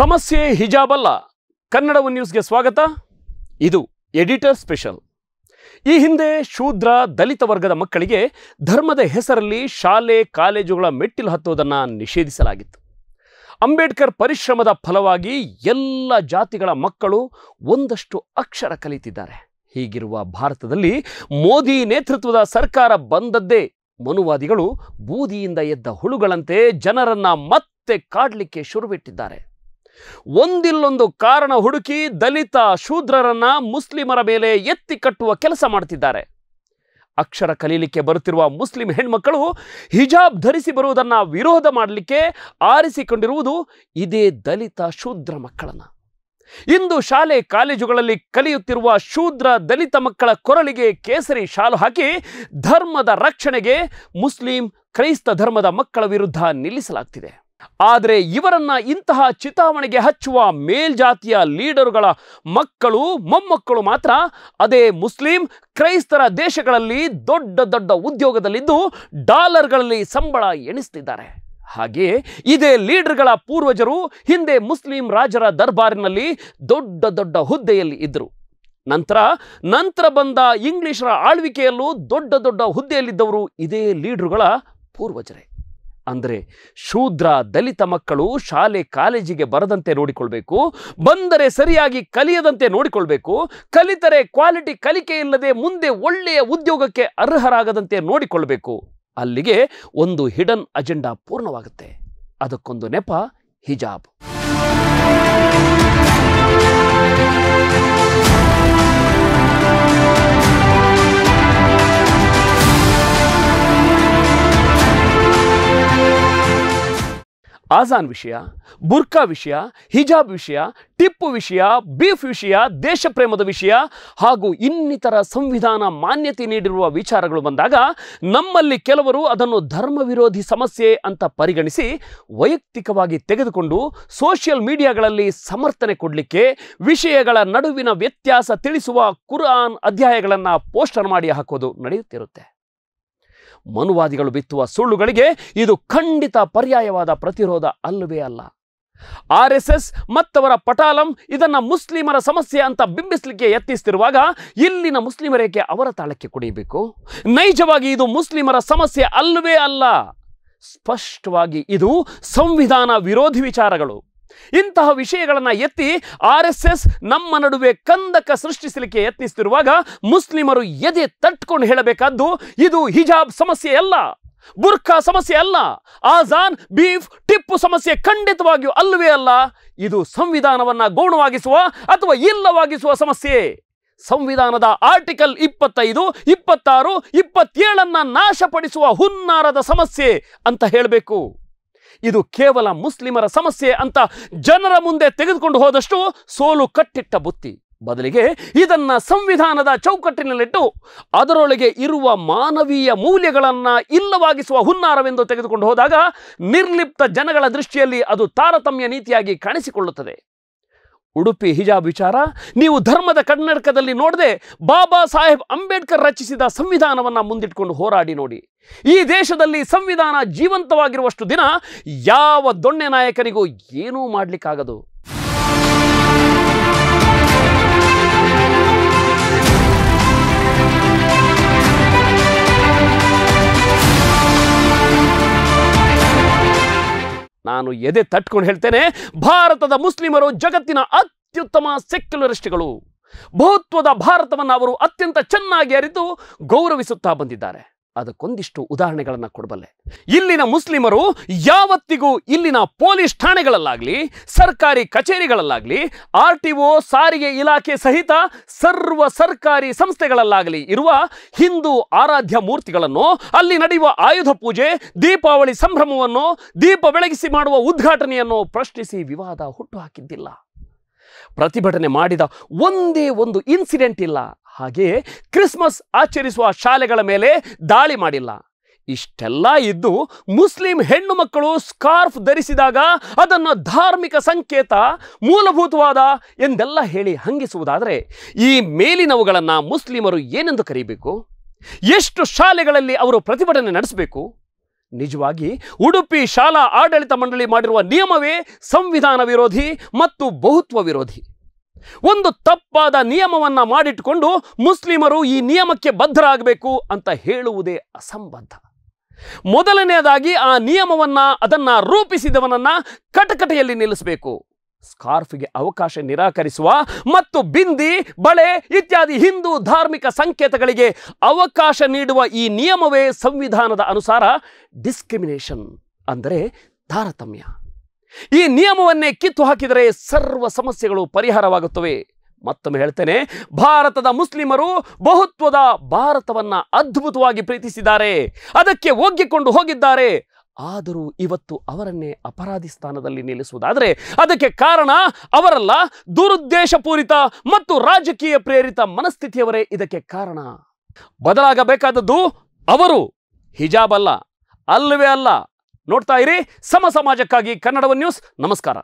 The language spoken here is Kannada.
ಸಮಸ್ಯೆ ಹಿಜಾಬಲ್ಲ ಕನ್ನಡ ಒನ್ ನ್ಯೂಸ್ಗೆ ಸ್ವಾಗತ ಇದು ಎಡಿಟರ್ ಸ್ಪೆಷಲ್ ಈ ಹಿಂದೆ ಶೂದ್ರ ದಲಿತ ವರ್ಗದ ಮಕ್ಕಳಿಗೆ ಧರ್ಮದ ಹೆಸರಲ್ಲಿ ಶಾಲೆ ಕಾಲೇಜುಗಳ ಮೆಟ್ಟಿಲು ಹತ್ತುವುದನ್ನು ನಿಷೇಧಿಸಲಾಗಿತ್ತು ಅಂಬೇಡ್ಕರ್ ಪರಿಶ್ರಮದ ಫಲವಾಗಿ ಎಲ್ಲ ಜಾತಿಗಳ ಮಕ್ಕಳು ಒಂದಷ್ಟು ಅಕ್ಷರ ಕಲಿತಿದ್ದಾರೆ ಹೀಗಿರುವ ಭಾರತದಲ್ಲಿ ಮೋದಿ ನೇತೃತ್ವದ ಸರ್ಕಾರ ಬಂದದ್ದೇ ಮನುವಾದಿಗಳು ಬೂದಿಯಿಂದ ಎದ್ದ ಹುಳುಗಳಂತೆ ಜನರನ್ನ ಮತ್ತೆ ಕಾಡಲಿಕ್ಕೆ ಶುರುಬಿಟ್ಟಿದ್ದಾರೆ ಒಂದಿಲ್ಲೊಂದು ಕಾರಣ ಹುಡುಕಿ ದಲಿತ ಶೂದ್ರರನ್ನ ಮುಸ್ಲಿಮರ ಮೇಲೆ ಎತ್ತಿ ಕಟ್ಟುವ ಕೆಲಸ ಮಾಡ್ತಿದ್ದಾರೆ ಅಕ್ಷರ ಕಲೀಲಿಕ್ಕೆ ಬರುತ್ತಿರುವ ಮುಸ್ಲಿಂ ಹೆಣ್ಮಕ್ಕಳು ಹಿಜಾಬ್ ಧರಿಸಿ ಬರುವುದನ್ನು ವಿರೋಧ ಮಾಡಲಿಕ್ಕೆ ಆರಿಸಿಕೊಂಡಿರುವುದು ಇದೇ ದಲಿತ ಶೂದ್ರ ಮಕ್ಕಳನ್ನು ಇಂದು ಶಾಲೆ ಕಾಲೇಜುಗಳಲ್ಲಿ ಕಲಿಯುತ್ತಿರುವ ಶೂದ್ರ ದಲಿತ ಮಕ್ಕಳ ಕೊರಳಿಗೆ ಕೇಸರಿ ಶಾಲು ಹಾಕಿ ಧರ್ಮದ ರಕ್ಷಣೆಗೆ ಮುಸ್ಲಿಂ ಕ್ರೈಸ್ತ ಧರ್ಮದ ಮಕ್ಕಳ ವಿರುದ್ಧ ನಿಲ್ಲಿಸಲಾಗ್ತಿದೆ ಆದರೆ ಇವರನ್ನ ಇಂತಹ ಚಿತಾವಣೆಗೆ ಹಚ್ಚುವ ಮೇಲ್ಜಾತಿಯ ಲೀಡರುಗಳ ಮಕ್ಕಳು ಮೊಮ್ಮಕ್ಕಳು ಮಾತ್ರ ಅದೇ ಮುಸ್ಲಿಂ ಕ್ರೈಸ್ತರ ದೇಶಗಳಲ್ಲಿ ದೊಡ್ಡ ದೊಡ್ಡ ಉದ್ಯೋಗದಲ್ಲಿದ್ದು ಡಾಲರ್ಗಳಲ್ಲಿ ಸಂಬಳ ಎಣಿಸ್ತಿದ್ದಾರೆ ಹಾಗೆಯೇ ಇದೇ ಲೀಡರ್ಗಳ ಪೂರ್ವಜರು ಹಿಂದೆ ಮುಸ್ಲಿಂ ರಾಜರ ದರ್ಬಾರಿನಲ್ಲಿ ದೊಡ್ಡ ದೊಡ್ಡ ಹುದ್ದೆಯಲ್ಲಿ ಇದ್ದರು ನಂತರ ನಂತರ ಬಂದ ಇಂಗ್ಲಿಷರ ಆಳ್ವಿಕೆಯಲ್ಲೂ ದೊಡ್ಡ ದೊಡ್ಡ ಹುದ್ದೆಯಲ್ಲಿದ್ದವರು ಇದೇ ಲೀಡರುಗಳ ಪೂರ್ವಜರೇ ಅಂದರೆ ಶೂದ್ರ ದಲಿತ ಮಕ್ಕಳು ಶಾಲೆ ಕಾಲೇಜಿಗೆ ಬರದಂತೆ ನೋಡಿಕೊಳ್ಬೇಕು ಬಂದರೆ ಸರಿಯಾಗಿ ಕಲಿಯದಂತೆ ನೋಡಿಕೊಳ್ಬೇಕು ಕಲಿತರೆ ಕ್ವಾಲಿಟಿ ಕಲಿಕೆ ಇಲ್ಲದೆ ಮುಂದೆ ಒಳ್ಳೆಯ ಉದ್ಯೋಗಕ್ಕೆ ಅರ್ಹರಾಗದಂತೆ ನೋಡಿಕೊಳ್ಬೇಕು ಅಲ್ಲಿಗೆ ಒಂದು ಹಿಡನ್ ಅಜೆಂಡಾ ಪೂರ್ಣವಾಗುತ್ತೆ ಅದಕ್ಕೊಂದು ನೆಪ ಹಿಜಾಬ್ ಅಜಾನ್ ವಿಷಯ ಬುರ್ಕಾ ವಿಷಯ ಹಿಜಾಬ್ ವಿಷಯ ಟಿಪ್ಪು ವಿಷಯ ಬೀಫ್ ವಿಷಯ ದೇಶಪ್ರೇಮದ ವಿಷಯ ಹಾಗೂ ಇನ್ನಿತರ ಸಂವಿಧಾನ ಮಾನ್ಯತೆ ನೀಡಿರುವ ವಿಚಾರಗಳು ಬಂದಾಗ ನಮ್ಮಲ್ಲಿ ಕೆಲವರು ಅದನ್ನು ಧರ್ಮ ವಿರೋಧಿ ಸಮಸ್ಯೆ ಅಂತ ಪರಿಗಣಿಸಿ ವೈಯಕ್ತಿಕವಾಗಿ ತೆಗೆದುಕೊಂಡು ಸೋಷಿಯಲ್ ಮೀಡಿಯಾಗಳಲ್ಲಿ ಸಮರ್ಥನೆ ಕೊಡಲಿಕ್ಕೆ ವಿಷಯಗಳ ನಡುವಿನ ವ್ಯತ್ಯಾಸ ತಿಳಿಸುವ ಕುರಾನ್ ಅಧ್ಯಾಯಗಳನ್ನು ಪೋಸ್ಟರ್ ಮಾಡಿ ಹಾಕೋದು ನಡೆಯುತ್ತಿರುತ್ತೆ ಮನುವಾದಿಗಳು ಬಿತ್ತುವ ಸುಳ್ಳುಗಳಿಗೆ ಇದು ಖಂಡಿತ ಪರ್ಯಾಯವಾದ ಪ್ರತಿರೋಧ ಅಲ್ಲವೇ ಅಲ್ಲ ಆರ್ ಎಸ್ ಎಸ್ ಮತ್ತವರ ಪಟಾಲಂ ಇದನ್ನ ಮುಸ್ಲಿಮರ ಸಮಸ್ಯೆ ಅಂತ ಬಿಂಬಿಸಲಿಕ್ಕೆ ಯತ್ನಿಸ್ತಿರುವಾಗ ಇಲ್ಲಿನ ಮುಸ್ಲಿಮರೇಕೆ ಅವರ ತಾಳಕ್ಕೆ ಕುಡಿಯಬೇಕು ನೈಜವಾಗಿ ಇದು ಮುಸ್ಲಿಮರ ಸಮಸ್ಯೆ ಅಲ್ಲವೇ ಅಲ್ಲ ಸ್ಪಷ್ಟವಾಗಿ ಇದು ಸಂವಿಧಾನ ವಿರೋಧಿ ವಿಚಾರಗಳು ಇಂತಹ ವಿಷಯಗಳನ್ನು ಎತ್ತಿ ಆರ್ ಎಸ್ ಎಸ್ ನಮ್ಮ ನಡುವೆ ಕಂದಕ ಸೃಷ್ಟಿಸಲಿಕ್ಕೆ ಯತ್ನಿಸುತ್ತಿರುವಾಗ ಮುಸ್ಲಿಮರು ಎದೆ ತಟ್ಕೊಂಡು ಹೇಳಬೇಕಾದ್ದು ಇದು ಹಿಜಾಬ್ ಸಮಸ್ಯೆ ಅಲ್ಲ ಬುರ್ಖಾ ಸಮಸ್ಯೆ ಅಲ್ಲ ಆಜಾನ್ ಬೀಫ್ ಟಿಪ್ಪು ಸಮಸ್ಯೆ ಖಂಡಿತವಾಗಿಯೂ ಅಲ್ಲವೇ ಅಲ್ಲ ಇದು ಸಂವಿಧಾನವನ್ನ ಗೌಣವಾಗಿಸುವ ಅಥವಾ ಇಲ್ಲವಾಗಿಸುವ ಸಮಸ್ಯೆ ಸಂವಿಧಾನದ ಆರ್ಟಿಕಲ್ ಇಪ್ಪತ್ತೈದು ಇಪ್ಪತ್ತಾರು ಇಪ್ಪತ್ತೇಳನ್ನು ನಾಶಪಡಿಸುವ ಹುನ್ನಾರದ ಸಮಸ್ಯೆ ಅಂತ ಹೇಳಬೇಕು ಇದು ಕೇವಲ ಮುಸ್ಲಿಮರ ಸಮಸ್ಯೆ ಅಂತ ಜನರ ಮುಂದೆ ತೆಗೆದುಕೊಂಡು ಹೋದಷ್ಟು ಸೋಲು ಕಟ್ಟಿಟ್ಟ ಬುತ್ತಿ ಬದಲಿಗೆ ಇದನ್ನ ಸಂವಿಧಾನದ ಚೌಕಟ್ಟಿನಲ್ಲಿಟ್ಟು ಅದರೊಳಗೆ ಇರುವ ಮಾನವೀಯ ಮೌಲ್ಯಗಳನ್ನು ಇಲ್ಲವಾಗಿಸುವ ಹುನ್ನಾರವೆಂದು ತೆಗೆದುಕೊಂಡು ಹೋದಾಗ ನಿರ್ಲಿಪ್ತ ಜನಗಳ ದೃಷ್ಟಿಯಲ್ಲಿ ಅದು ತಾರತಮ್ಯ ನೀತಿಯಾಗಿ ಕಾಣಿಸಿಕೊಳ್ಳುತ್ತದೆ ಉಡುಪಿ ಹಿಜಾಬ್ ವಿಚಾರ ನೀವು ಧರ್ಮದ ಕನ್ನಡಕದಲ್ಲಿ ನೋಡದೆ ಬಾಬಾ ಸಾಹೇಬ್ ಅಂಬೇಡ್ಕರ್ ರಚಿಸಿದ ಸಂವಿಧಾನವನ್ನ ಮುಂದಿಟ್ಕೊಂಡು ಹೋರಾಡಿ ನೋಡಿ ಈ ದೇಶದಲ್ಲಿ ಸಂವಿಧಾನ ಜೀವಂತವಾಗಿರುವಷ್ಟು ದಿನ ಯಾವ ದೊಣ್ಣೆ ನಾಯಕನಿಗೂ ಏನೂ ಮಾಡಲಿಕ್ಕಾಗದು ನಾನು ಎದೆ ತಟ್ಕೊಂಡು ಹೇಳ್ತೇನೆ ಭಾರತದ ಮುಸ್ಲಿಮರು ಜಗತ್ತಿನ ಅತ್ಯುತ್ತಮ ಸೆಕ್ಯುಲರಿಸ್ಟ್ಗಳು ಬಹುತ್ವದ ಭಾರತವನ್ನು ಅವರು ಅತ್ಯಂತ ಚೆನ್ನಾಗಿ ಅರಿತು ಗೌರವಿಸುತ್ತಾ ಬಂದಿದ್ದಾರೆ ಅದಕ್ಕೊಂದಿಷ್ಟು ಉದಾಹರಣೆಗಳನ್ನು ಕೊಡಬಲ್ಲೆ ಇಲ್ಲಿನ ಮುಸ್ಲಿಮರು ಯಾವತ್ತಿಗೂ ಇಲ್ಲಿನ ಪೊಲೀಸ್ ಠಾಣೆಗಳಲ್ಲಾಗಲಿ ಸರ್ಕಾರಿ ಕಚೇರಿಗಳಲ್ಲಾಗಲಿ ಆರ್ ಟಿ ಒ ಸಾರಿಗೆ ಇಲಾಖೆ ಸಹಿತ ಸರ್ವ ಸರ್ಕಾರಿ ಸಂಸ್ಥೆಗಳಲ್ಲಾಗಲಿ ಇರುವ ಹಿಂದೂ ಆರಾಧ್ಯ ಮೂರ್ತಿಗಳನ್ನು ಅಲ್ಲಿ ನಡೆಯುವ ಆಯುಧ ಪೂಜೆ ದೀಪಾವಳಿ ಸಂಭ್ರಮವನ್ನು ದೀಪ ಬೆಳಗಿಸಿ ಮಾಡುವ ಉದ್ಘಾಟನೆಯನ್ನು ಪ್ರಶ್ನಿಸಿ ವಿವಾದ ಹುಟ್ಟುಹಾಕಿದ್ದಿಲ್ಲ ಪ್ರತಿಭಟನೆ ಮಾಡಿದ ಒಂದೇ ಒಂದು ಇನ್ಸಿಡೆಂಟ್ ಇಲ್ಲ ಹಾಗೆಯೇ ಕ್ರಿಸ್ಮಸ್ ಆಚರಿಸುವ ಶಾಲೆಗಳ ಮೇಲೆ ದಾಳಿ ಮಾಡಿಲ್ಲ ಇಷ್ಟೆಲ್ಲ ಇದ್ದು ಮುಸ್ಲಿಂ ಹೆಣ್ಣು ಮಕ್ಕಳು ಸ್ಕಾರ್ಫ್ ಧರಿಸಿದಾಗ ಅದನ್ನು ಧಾರ್ಮಿಕ ಸಂಕೇತ ಮೂಲಭೂತವಾದ ಎಂದೆಲ್ಲ ಹೇಳಿ ಹಂಗಿಸುವುದಾದರೆ ಈ ಮೇಲಿನವುಗಳನ್ನು ಮುಸ್ಲಿಮರು ಏನೆಂದು ಕರೀಬೇಕು ಎಷ್ಟು ಶಾಲೆಗಳಲ್ಲಿ ಅವರು ಪ್ರತಿಭಟನೆ ನಡೆಸಬೇಕು ನಿಜವಾಗಿ ಉಡುಪಿ ಶಾಲಾ ಆಡಳಿತ ಮಂಡಳಿ ಮಾಡಿರುವ ನಿಯಮವೇ ಸಂವಿಧಾನ ವಿರೋಧಿ ಮತ್ತು ಬಹುತ್ವ ವಿರೋಧಿ ಒಂದು ತಪ್ಪಾದ ನಿಯಮವನ್ನ ಮಾಡಿಟ್ಟುಕೊಂಡು ಮುಸ್ಲಿಮರು ಈ ನಿಯಮಕ್ಕೆ ಬದ್ಧರಾಗಬೇಕು ಅಂತ ಹೇಳುವುದೇ ಅಸಂಬದ್ಧ ಮೊದಲನೆಯದಾಗಿ ಆ ನಿಯಮವನ್ನ ಅದನ್ನು ರೂಪಿಸಿದವನನ್ನ ಕಟಕಟೆಯಲ್ಲಿ ನಿಲ್ಲಿಸಬೇಕು ಸ್ಕಾರ್ಫ್ಗೆ ಅವಕಾಶ ನಿರಾಕರಿಸುವ ಮತ್ತು ಬಿಂದಿ ಬಳೆ ಇತ್ಯಾದಿ ಹಿಂದೂ ಧಾರ್ಮಿಕ ಸಂಕೇತಗಳಿಗೆ ಅವಕಾಶ ನೀಡುವ ಈ ನಿಯಮವೇ ಸಂವಿಧಾನದ ಅನುಸಾರ ಡಿಸ್ಕ್ರಿಮಿನೇಷನ್ ಅಂದರೆ ತಾರತಮ್ಯ ಈ ನಿಯಮವನ್ನೇ ಕಿತ್ತು ಹಾಕಿದರೆ ಸರ್ವ ಸಮಸ್ಯೆಗಳು ಪರಿಹಾರವಾಗುತ್ತವೆ ಮತ್ತೊಮ್ಮೆ ಹೇಳ್ತೇನೆ ಭಾರತದ ಮುಸ್ಲಿಮರು ಬಹುತ್ವದ ಭಾರತವನ್ನು ಅದ್ಭುತವಾಗಿ ಪ್ರೀತಿಸಿದ್ದಾರೆ ಅದಕ್ಕೆ ಒಗ್ಗಿಕೊಂಡು ಹೋಗಿದ್ದಾರೆ ಆದರೂ ಇವತ್ತು ಅವರನ್ನೇ ಅಪರಾಧಿ ಸ್ಥಾನದಲ್ಲಿ ನಿಲ್ಲಿಸುವುದಾದರೆ ಅದಕ್ಕೆ ಕಾರಣ ಅವರಲ್ಲ ದುರುದ್ದೇಶಪೂರಿತ ಮತ್ತು ರಾಜಕೀಯ ಪ್ರೇರಿತ ಮನಸ್ಥಿತಿಯವರೇ ಇದಕ್ಕೆ ಕಾರಣ ಬದಲಾಗಬೇಕಾದದ್ದು ಅವರು ಹಿಜಾಬ್ ಅಲ್ಲ ಅಲ್ಲವೇ ಅಲ್ಲ ನೋಡ್ತಾ ಇರಿ ಸಮ ಸಮಾಜಕ್ಕಾಗಿ ಕನ್ನಡವ ನ್ಯೂಸ್ ನಮಸ್ಕಾರ